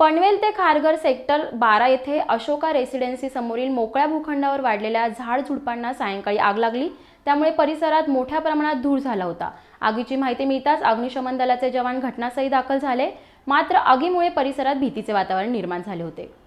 पनवेल ते खारघर सेक्टर बारा येथे अशोका रेसिडेन्सी समोरील मोकळ्या भूखंडावर वाढलेल्या झाड झुडपांना सायंकाळी आग लागली त्यामुळे परिसरात मोठ्या प्रमाणात धूर झाला होता आगीची माहिती मिळताच अग्निशमन दलाचे जवान घटनास्थळी दाखल झाले मात्र आगीमुळे परिसरात भीतीचे वातावरण निर्माण झाले होते